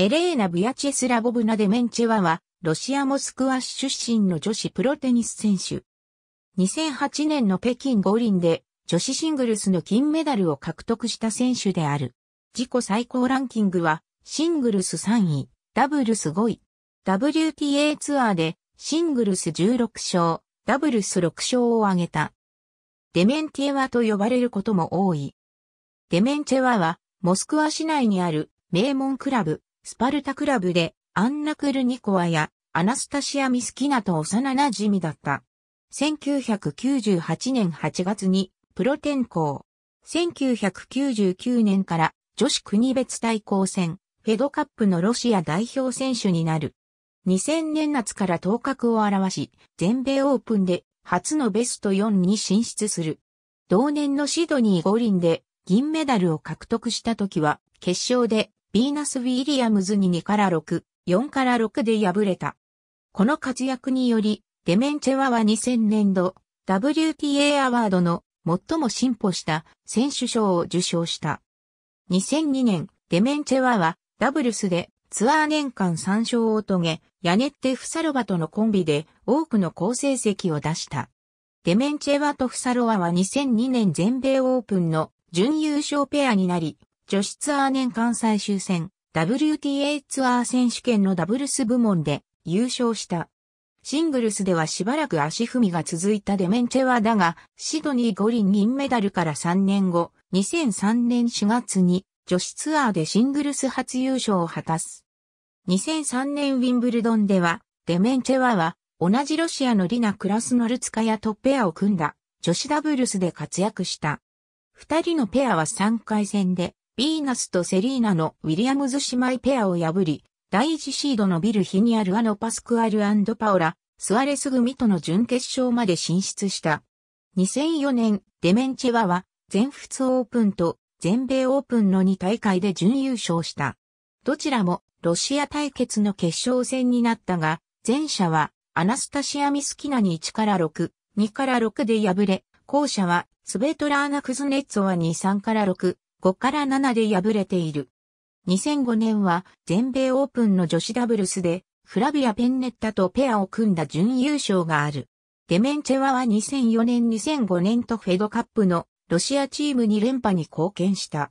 エレーナ・ブヤチェスラボブナ・デメンチェワは、ロシア・モスクワ出身の女子プロテニス選手。2008年の北京五輪で、女子シングルスの金メダルを獲得した選手である。自己最高ランキングは、シングルス3位、ダブルス5位。WTA ツアーで、シングルス16勝、ダブルス6勝を挙げた。デメンティエワと呼ばれることも多い。デメンチェワは、モスクワ市内にある名門クラブ、スパルタクラブでアンナ・クルニコワやアナスタシア・ミスキナと幼馴染みだった。1998年8月にプロ転向。1999年から女子国別対抗戦、フェドカップのロシア代表選手になる。2000年夏から頭角を現し、全米オープンで初のベスト4に進出する。同年のシドニー五輪で銀メダルを獲得した時は、決勝でビーナス・ウィリアムズに2から6、4から6で敗れた。この活躍により、デメンチェワは2000年度、WTA アワードの最も進歩した選手賞を受賞した。2002年、デメンチェワはダブルスでツアー年間3勝を遂げ、ヤネッテ・フサロバとのコンビで多くの好成績を出した。デメンチェワとフサロワは2002年全米オープンの準優勝ペアになり、女子ツアー年間最終戦、WTA ツアー選手権のダブルス部門で優勝した。シングルスではしばらく足踏みが続いたデメンチェワだが、シドニー五輪銀メダルから3年後、2003年4月に女子ツアーでシングルス初優勝を果たす。2003年ウィンブルドンでは、デメンチェワは同じロシアのリナ・クラスノルツカやトペアを組んだ女子ダブルスで活躍した。二人のペアは3回戦でビーナスとセリーナのウィリアムズ姉妹ペアを破り、第1シードのビル・ヒニアルアノパスクアルパオラ、スアレス組との準決勝まで進出した。2004年、デメンチェワは、全仏オープンと全米オープンの2大会で準優勝した。どちらもロシア対決の決勝戦になったが、前者はアナスタシア・ミスキナに1から6、2から6で敗れ、後者はスベトラーナ・クズネッツォは2、3から6、5から7で敗れている。2005年は全米オープンの女子ダブルスでフラビア・ペンネッタとペアを組んだ準優勝がある。デメンチェワは2004年2005年とフェドカップのロシアチームに連覇に貢献した。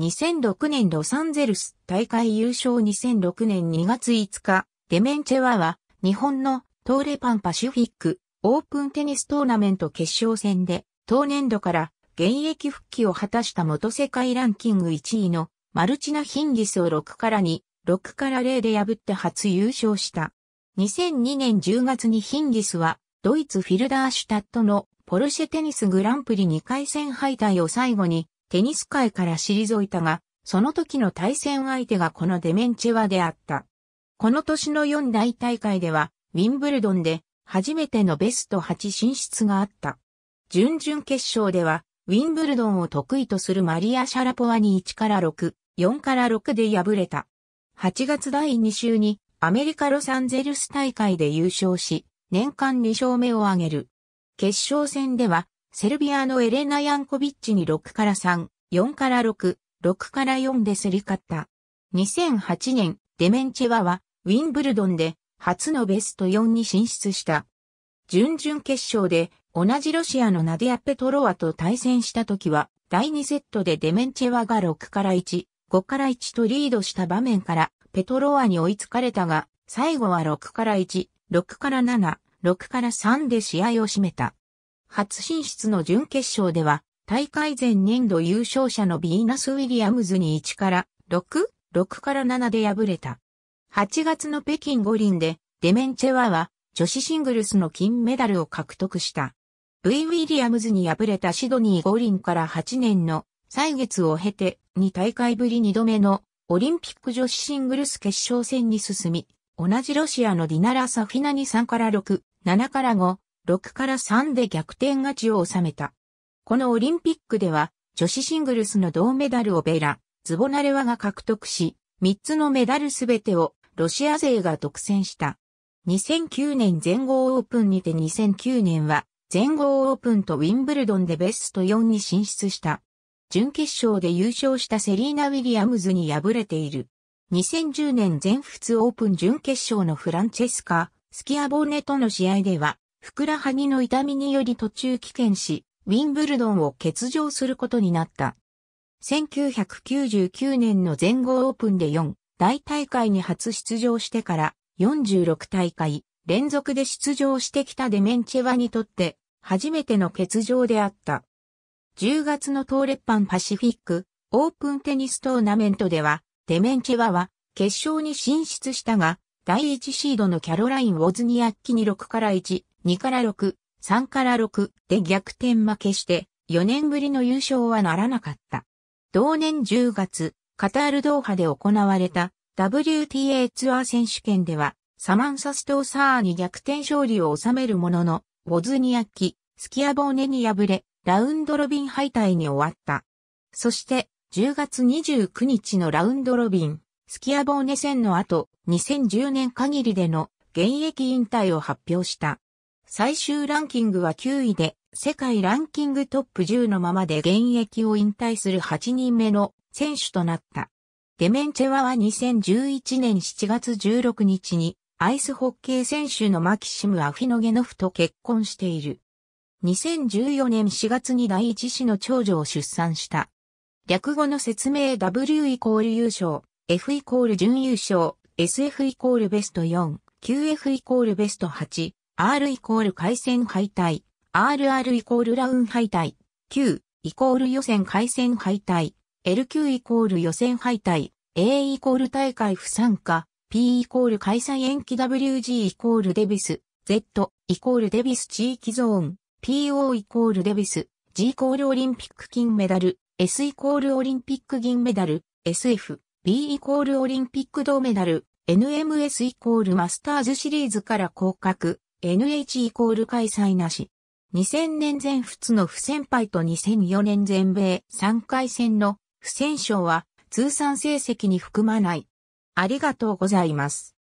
2006年ロサンゼルス大会優勝2006年2月5日、デメンチェワは日本のトーレパンパシフィックオープンテニストーナメント決勝戦で当年度から現役復帰を果たした元世界ランキング1位のマルチナ・ヒンギスを6から2、6から0で破って初優勝した。2002年10月にヒンギスはドイツフィルダーシュタットのポルシェテニスグランプリ2回戦敗退を最後にテニス界から退いたが、その時の対戦相手がこのデメンチェワであった。この年の4大大会では、ウィンブルドンで初めてのベスト8進出があった。準々決勝では、ウィンブルドンを得意とするマリア・シャラポワに1から6、4から6で敗れた。8月第2週にアメリカ・ロサンゼルス大会で優勝し、年間2勝目を挙げる。決勝戦では、セルビアのエレナ・ヤンコビッチに6から3、4から6、6から4ですり勝った。2008年、デメンチェワは、ウィンブルドンで、初のベスト4に進出した。準々決勝で、同じロシアのナディア・ペトロワと対戦した時は、第2セットでデメンチェワが6から1、5から1とリードした場面から、ペトロワに追いつかれたが、最後は6から1、6から7、6から3で試合を締めた。初進出の準決勝では、大会前年度優勝者のヴィーナス・ウィリアムズに1から6、6から7で敗れた。8月の北京五輪で、デメンチェワは、女子シングルスの金メダルを獲得した。V・ ウィリアムズに敗れたシドニー五輪から8年の歳月を経て2大会ぶり2度目のオリンピック女子シングルス決勝戦に進み、同じロシアのディナラ・サフィナに3から6、7から5、6から3で逆転勝ちを収めた。このオリンピックでは女子シングルスの銅メダルをベラ、ズボナレワが獲得し、3つのメダルすべてをロシア勢が独占した。2009年全豪オープンにて2009年は全豪オープンとウィンブルドンでベスト4に進出した。準決勝で優勝したセリーナ・ウィリアムズに敗れている。2010年全仏オープン準決勝のフランチェスカ、スキアボーネとの試合では、ふくらはぎの痛みにより途中棄権し、ウィンブルドンを欠場することになった。1999年の全豪オープンで4大大会に初出場してから46大会連続で出場してきたデメンチェワにとって初めての欠場であった。10月の東レッパンパシフィックオープンテニストーナメントではデメンチェワは決勝に進出したが第1シードのキャロライン・ウォズニアッキに6から1、2から6、3から6で逆転負けして4年ぶりの優勝はならなかった。同年10月、カタールドーハで行われた WTA ツアー選手権ではサマンサストーサーに逆転勝利を収めるものの、ボズニアッキ、スキアボーネに敗れ、ラウンドロビン敗退に終わった。そして、10月29日のラウンドロビン、スキアボーネ戦の後、2010年限りでの現役引退を発表した。最終ランキングは9位で、世界ランキングトップ10のままで現役を引退する8人目の選手となった。デメンチェワは2011年7月16日にアイスホッケー選手のマキシム・アフィノゲノフと結婚している。2014年4月に第一子の長女を出産した。略語の説明 W イコール優勝、F イコール準優勝、SF イコールベスト4、QF イコールベスト8、R イコール回戦敗退、RR イコールラウン敗退、Q イコール予選回戦敗退、LQ イコール予選敗退、A イコール大会不参加、P イコール開催延期 WG イコールデビス、Z イコールデビス地域ゾーン、PO イコールデビス、G イコールオリンピック金メダル、S イコールオリンピック銀メダル、SF、B イコールオリンピック銅メダル、NMS イコールマスターズシリーズから降格、NH イコール開催なし。2000年前仏の不戦敗と2004年全米3回戦の不戦勝は通算成績に含まない。ありがとうございます。